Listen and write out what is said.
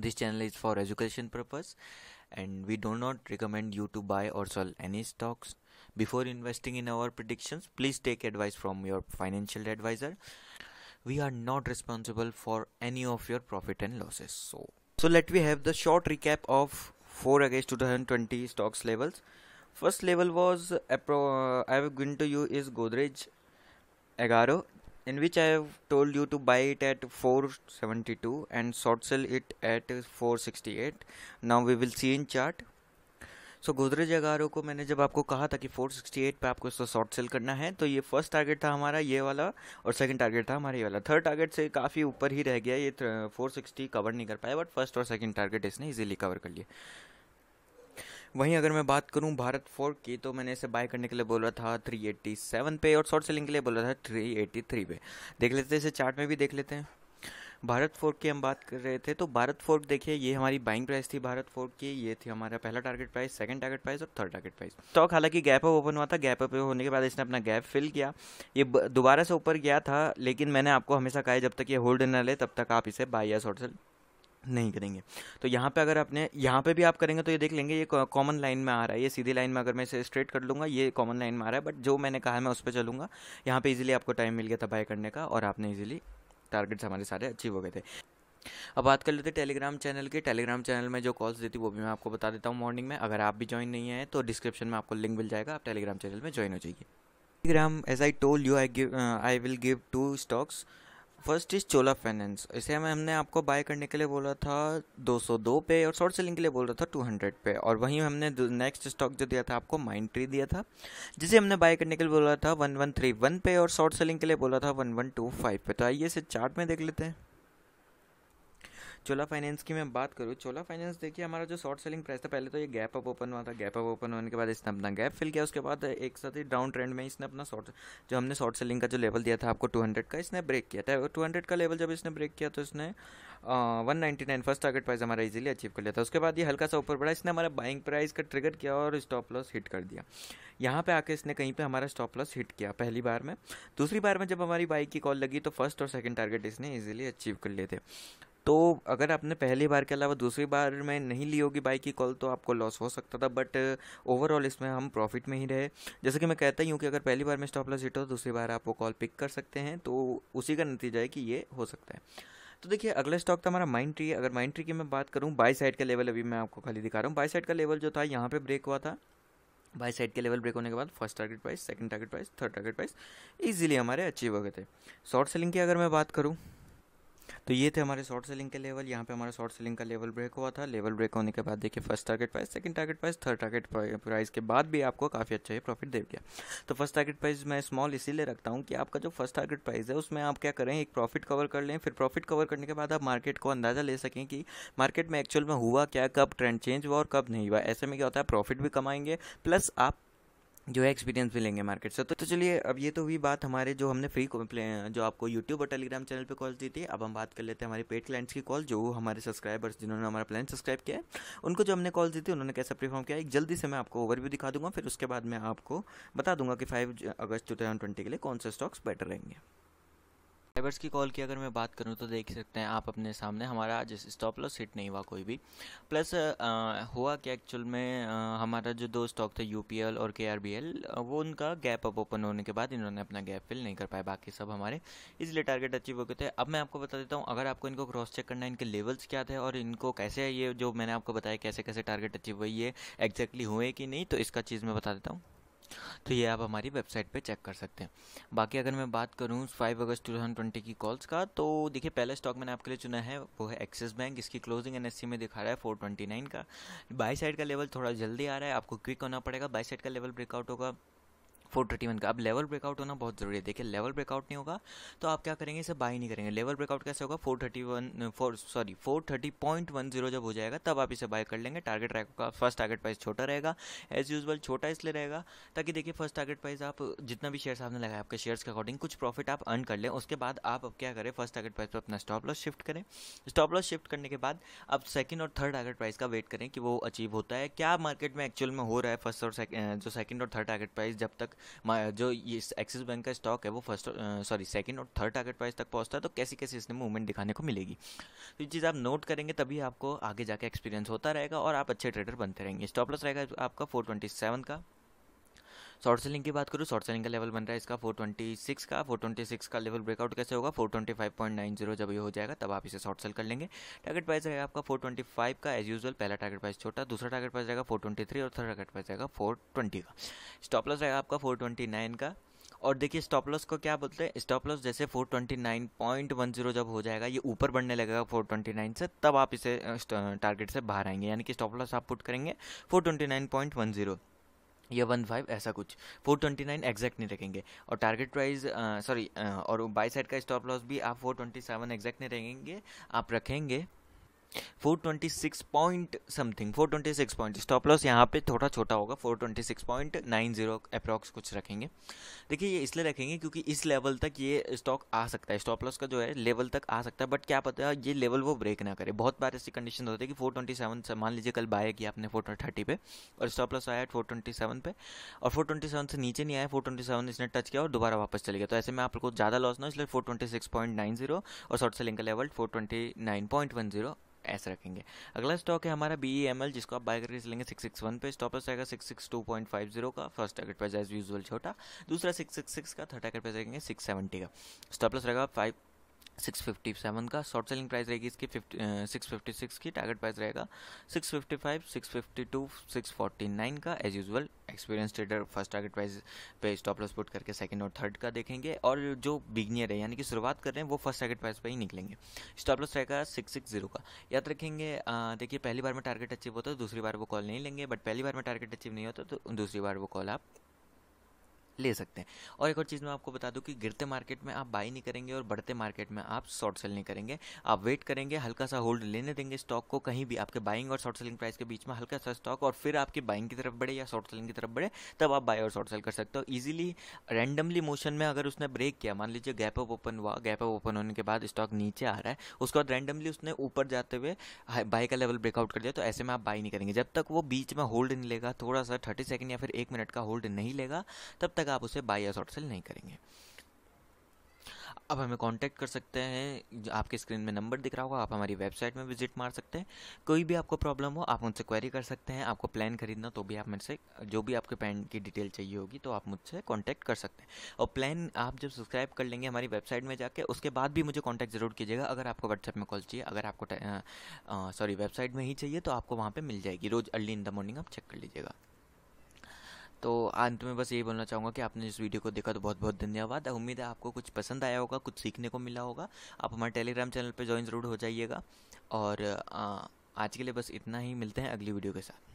this channel is for education purpose and we do not recommend you to buy or sell any stocks before investing in our predictions please take advice from your financial advisor we are not responsible for any of your profit and losses so so let we have the short recap of 4 against 2020 stocks levels first level was i have given to you is godrej agaro in which I have told you to buy it at 472 and short sell it at 468 now we will see in chart so so, Godrej एगारो को मैंने जब आपको कहा था कि 468 पे आपको इसको शॉर्ट सेल करना है तो ये फर्स्ट टारगेट था हमारा ये वाला और सेकंड टारगेट था हमारा ये वाला थर्ड टारगेट से काफ़ी ऊपर ही रह गया ये 460 कवर नहीं कर पाया बट फर्स्ट और सेकंड टारगेट इसने इजीली कवर कर लिया वहीं अगर मैं बात करूं भारत फोर की तो मैंने इसे बाय करने के लिए बोला था 387 पे और शॉर्ट सेलिंग के लिए बोला था 383 पे देख लेते हैं इसे चार्ट में भी देख लेते हैं भारत फोर्क की हम बात कर रहे थे तो भारत फोर्क देखिए ये हमारी बाइंग प्राइस थी भारत फोर्ट की ये थी हमारा पहला target price second target price और थर्ड टारगेट प्राइस तो हालांकि गैप अप ओपन हुआ था गैप अप होने के बाद इसने अपना गैप फिल किया ये दोबारा से ऊपर गया था लेकिन मैंने आपको हमेशा कहा जब तक ये होल्ड न ले तब तक आप इसे बाई या शॉर्ट सेल नहीं करेंगे तो यहाँ पे अगर आपने यहाँ पे भी आप करेंगे तो ये देख लेंगे ये कॉमन लाइन में आ रहा है ये सीधी लाइन में अगर मैं इसे स्ट्रेट कर लूँगा ये कॉमन लाइन में आ रहा है बट जो मैंने कहा है मैं उस पर चलूँगा यहाँ पे इजीली आपको टाइम मिल गया था बाय करने का और आपने इजीली टारगेट्स हमारे सारे अचीव हो गए थे अब बात कर लेते हैं टेलीग्राम चैनल के टेलीग्राम चैनल में जो कॉल्स देती वो भी मैं आपको बता देता हूँ मॉर्निंग में अगर आप भी ज्वाइन नहीं है तो डिस्क्रिप्शन में आपको लिंक मिल जाएगा आप टेलीग्राम चैनल में ज्वाइन हो जाइए Telegram as I told you I give I will give two stocks first is Chola finance इसे में हमने आपको बाय करने के लिए बोला था 202 पे और शॉर्ट सेलिंग के लिए बोल रहा था 200 पे और वहीं हमने नेक्स्ट स्टॉक जो दिया था आपको माइंड ट्री दिया था जिसे हमने बाय करने के लिए बोला था 1131 पे और शॉर्ट सेलिंग के लिए बोला था 1125 पे तो आइए इसे चार्ट में देख लेते हैं चोला फाइनेंस की मैं बात करूँ चोला फाइनेंस देखिए हमारा जो शॉर्ट सेलिंग प्राइस था पहले तो ये गैप अप ओपन हुआ था गैप अप ओपन होने के बाद इसने अपना गैप फिल किया उसके बाद एक साथ ही डाउन ट्रेंड में इसने अपना शॉर्ट जो हमने शॉर्ट सेलिंग का जो लेवल दिया था आपको टू का इसने ब्रेक किया था टू का लेवल जब इसने ब्रेक किया तो इसने one ninety nine first target price हमारा इजीली अचीव कर लिया था उसके बाद ये हल्का सा ऊपर बढ़ा इसने हमारा बाइंग प्राइस का ट्रिगर किया और स्टॉप लॉस हिट कर दिया यहाँ पे आके इसने कहीं पे हमारा स्टॉप लॉस हिट किया पहली बार में दूसरी बार में जब हमारी बाइक की कॉल लगी तो फर्स्ट और सेकंड टारगेट इसने इजीली अचीव कर लिए थे तो अगर आपने पहली बार के अलावा दूसरी बार में नहीं ली होगी बाइक की कॉल तो आपको लॉस हो सकता था बट ओवरऑल uh, इसमें हम प्रॉफिट में ही रहे जैसे कि मैं कहता ही हूँ कि अगर पहली बार में स्टॉप लॉस हिट हो दूसरी बार आप वो कॉल पिक कर सकते हैं तो उसी का नतीजा है कि ये हो सकता है तो देखिए अगला स्टॉक था हमारा माइंड ट्री अगर माइंड ट्री की मैं बात करूँ बाई साइड का लेवल अभी मैं आपको खाली दिखा रहा हूँ बाई साइड का लेवल जो था यहाँ पर ब्रेक हुआ था बाई साइड के लेवल ब्रेक होने के बाद first target price second target price third target price easily हमारे अचीव हो गए थे शॉर्ट सेलिंग की अगर मैं बात करूँ तो ये थे हमारे शॉर्ट सेलिंग के लेवल यहाँ पे हमारा शॉर्ट सेलिंग का लेवल ब्रेक हुआ था लेवल ब्रेक होने के बाद देखिए first target price second target price third target price के बाद भी आपको काफ़ी अच्छा ही प्रॉफिट दे गया तो फर्स्ट टारगेट प्राइस मैं स्मॉल इसीलिए रखता हूँ कि आपका जो फर्स्ट टारगेट प्राइस है उसमें आप क्या करें एक प्रॉफिट कवर कर लें फिर प्रॉफिट कवर करने के बाद आप मार्केट को अंदाज़ा ले सकें कि मार्केट में एक्चुअल में हुआ क्या कब ट्रेंड चेंज हुआ और कब नहीं हुआ ऐसे में क्या होता है प्रॉफिट भी कमाएंगे प्लस आप जो है एक्सपीरियंस भी लेंगे मार्केट से तो, तो चलिए अब ये तो हुई बात हमारे जो हमने फ्री जो आपको यूट्यूब और टेलीग्राम चैनल पे कॉल दी थी अब हम बात कर लेते हैं हमारे पेड क्लाइंट्स की कॉल जो हमारे सब्सक्राइबर्स जिन्होंने हमारा प्लान सब्सक्राइब किया है उनको जो हमने कॉल दी थी उन्होंने कैसा परफॉर्म किया एक जल्दी से मैं आपको ओवरव्यू दिखा दूंगा फिर उसके बाद मैं आपको बता दूंगा कि फाइव अगस्त टू के लिए कौन से स्टॉक्स बेटर रहेंगे सब्सक्राइबर्स की कॉल की अगर मैं बात करूँ तो देख सकते हैं आप अपने सामने हमारा जिस स्टॉप लॉस हिट नहीं हुआ कोई भी प्लस आ, हुआ क्या एक्चुअल में आ, हमारा जो दो स्टॉक था यू और के वो उनका गैप अप ओपन होने के बाद इन्होंने अपना गैप फिल नहीं कर पाया बाकी सब हमारे इसलिए टारगेट अचीव हो गए थे अब मैं आपको बता देता हूँ अगर आपको इनको क्रॉस चेक करना है इनके लेवल्स क्या थे और इनको कैसे ये जो मैंने आपको बताया कैसे कैसे टारगेट अचीव हुई है एग्जैक्टली हुए कि नहीं तो इसका चीज़ मैं बता देता हूँ तो ये आप हमारी वेबसाइट पे चेक कर सकते हैं बाकी अगर मैं बात करूँ five August two thousand twenty की कॉल्स का तो देखिए पहला स्टॉक मैंने आपके लिए चुना है वो है एक्सिस बैंक इसकी क्लोजिंग एन e में दिखा रहा है फोर ट्वेंटी नाइन का बाई साइड का लेवल थोड़ा जल्दी आ रहा है आपको क्विक होना पड़ेगा बाई साइड का लेवल ब्रेकआउट होगा फोर थर्टी वन का अब लेवल ब्रेकआउट होना बहुत ज़रूरी है देखिए लेवल ब्रेकआउट नहीं होगा तो आप क्या करेंगे इसे बाई नहीं करेंगे लेवल ब्रेकआउट कैसे होगा four thirty one four sorry four thirty point one zero जब हो जाएगा तब आप इसे बाय कर लेंगे टारगेट रैक का फर्स्ट टारगेट प्राइस छोटा रहेगा एज यूजल छोटा इसलिए रहेगा ताकि देखिए फर्स्ट टारगेट प्राइस आप जितना भी शेयर्स आपने लगाया आपके शेयर्स के अकॉर्डिंग कुछ प्रॉफिट आप अर्न कर लें उसके बाद आप अब क्या करें फर्स्ट टारगेट प्राइस पर अपना स्टॉप लॉस शिफ्ट करें स्टॉप लॉस शिफ्ट करने के बाद आप सेकंड और थर्ड टारगेट प्राइस का वेट करें कि वो अचीव होता है क्या मार्केट में एक्चुअल में हो रहा है फर्स्ट और जो सेकंड और थर्ड टारगेट प्राइस जब तक जो ये एक्सिस बैंक का स्टॉक है वो फर्स्ट सॉरी सेकेंड और थर्ड टारगेट प्राइस तक पहुंचता है तो कैसी कैसी इसमें मूवमेंट दिखाने को मिलेगी तो ये चीज़ आप नोट करेंगे तभी आपको आगे जाकर एक्सपीरियंस होता रहेगा और आप अच्छे ट्रेडर बनते रहेंगे स्टॉप लॉस रहेगा आपका फोर का शॉर्ट सेलिंग की बात करूँ शॉर्ट सेलिंग का लेवल बन रहा है इसका 426 का 426 का लेवल ब्रेकआउट कैसे होगा 425.90 जब ये हो जाएगा तब आप इसे शॉर्ट सेल कर लेंगे टारगेट प्राइस रहेगा आपका 425 का एज यूजल पहला टारगेट प्राइस छोटा दूसरा टारगेट प्राइस रहेगा 423 और थर्ड टारगेट प्राइस रहेगा 420 का स्टॉप लॉस रहेगा आपका 429 का और देखिए स्टॉप लॉस को क्या बोलते हैं स्टॉप लॉस जैसे 429.10 जब हो जाएगा ये ऊपर बढ़ने लगेगा 429 से तब आप इसे टारगेट से बाहर आएंगे यानी कि स्टॉप लॉस आप पुट करेंगे 429.10 या वन फाइव ऐसा कुछ फोर ट्वेंटी नाइन एग्जैक्ट नहीं रखेंगे और टारगेट प्राइस सॉरी और बाई साइड का स्टॉप लॉस भी आप फोर ट्वेंटी सेवन एग्जैक्ट नहीं रखेंगे आप रखेंगे four twenty six point something six point stop loss यहाँ पे थोड़ा छोटा होगा six point nine zero approx कुछ रखेंगे देखिए ये इसलिए रखेंगे क्योंकि इस लेवल तक ये स्टॉक आ सकता है स्टॉप लॉस का जो है लेवल तक आ सकता है बट क्या पता है ये लेवल वो ब्रेक ना करे बहुत बार ऐसी कंडीशन होती है कि फोर ट्वेंटी सेवन मान लीजिए कल बाय किया आपने फोर थर्टी पे और स्टॉप लॉस आया फोर ट्वेंटी सेवन पे और फोर ट्वेंटी सेवन से नीचे नहीं आया फोर ट्वेंटी सेवन इसने टच किया और दोबारा वापस चले गया तो ऐसे में आप को ज़्यादा लॉस ना इसलिए four twenty six point nine zero और शॉर्ट सेलिंग का level four twenty nine point one zero ऐसे रखेंगे अगला स्टॉक है हमारा बी एम एल जिसको आप बाय करके चलेंगे सिक्स सिक्स वन पे स्टॉप लॉस रहेगा six six two point five zero का first target price as usual छोटा दूसरा सिक्स सिक्स सिक्स का थर्ड टारगेट प्राइस रहेंगे सिक्स सेवेंटी का स्टॉप लॉस रहेगा फाइव सिक्स फिफ्टी सेवन का शॉर्ट सेलिंग प्राइस रहेगी इसकी फिफ्टी सिक्स फिफ्टी सिक्स की टारगेट प्राइस रहेगा six fifty five six fifty two six forty nine का as usual experience trader first target price पे stop loss put करके second और third का देखेंगे और जो बिगनियर है यानी कि शुरुआत कर रहे हैं वो फर्स्ट टारगेट प्राइस पर ही निकलेंगे स्टॉप लॉस रहेगा सिक्स सिक्स जीरो का याद रखेंगे देखिए पहली बार में टारगेट अचीव होता है दूसरी बार वो कॉल नहीं लेंगे बट पहली बार में टारगेट अचीव नहीं होता तो दूसरी बार वो कॉल आप ले सकते हैं और एक और चीज़ मैं आपको बता दूँ कि गिरते मार्केट में आप बाई नहीं करेंगे और बढ़ते मार्केट में आप शॉर्ट सेल नहीं करेंगे आप वेट करेंगे हल्का सा होल्ड लेने देंगे स्टॉक को कहीं भी आपके बाइंग और शॉर्ट सेलिंग प्राइस के बीच में हल्का सा स्टॉक और फिर आपकी बाइंग की तरफ बढ़े या शॉर्ट सेलिंग की तरफ बढ़े तब आप बाई और शॉर्ट सेल कर सकते हो ईजिली रैंडमली मोशन में अगर उसने ब्रेक किया मान लीजिए गैप अप ओपन हुआ गैप अप ओपन होने के बाद स्टॉक नीचे आ रहा है उसके बाद रैंडमली उसने ऊपर जाते हुए बाई का लेवल ब्रेकआउट कर दिया तो ऐसे में आप बाई नहीं करेंगे जब तक वो बीच में होल्ड नहीं लेगा थोड़ा सा थर्टी सेकेंड या फिर एक मिनट का होल्ड नहीं लेगा तब तक जाएगा आप उसे बाई या शॉर्ट सेल नहीं करेंगे आप हमें कांटेक्ट कर सकते हैं आपके स्क्रीन में नंबर दिख रहा होगा आप हमारी वेबसाइट में विजिट मार सकते हैं कोई भी आपको प्रॉब्लम हो आप मुझसे क्वेरी कर सकते हैं आपको प्लान खरीदना तो भी आप मेरे से जो भी आपके प्लान की डिटेल चाहिए होगी तो आप मुझसे कॉन्टैक्ट कर सकते हैं और प्लान आप जब सब्सक्राइब कर लेंगे हमारी वेबसाइट में जाकर उसके बाद भी मुझे कॉन्टैक्ट जरूर कीजिएगा अगर आपको व्हाट्सएप में कॉल चाहिए अगर आपको सॉरी वेबसाइट में ही चाहिए तो आपको वहाँ पर मिल जाएगी रोज़ अर्ली इन द मॉर्निंग आप चेक कर लीजिएगा तो अंत में बस यही बोलना चाहूँगा कि आपने इस वीडियो को देखा तो बहुत बहुत धन्यवाद उम्मीद है आपको कुछ पसंद आया होगा कुछ सीखने को मिला होगा आप हमारे टेलीग्राम चैनल पर ज्वाइन ज़रूर हो जाइएगा और आज के लिए बस इतना ही मिलते हैं अगली वीडियो के साथ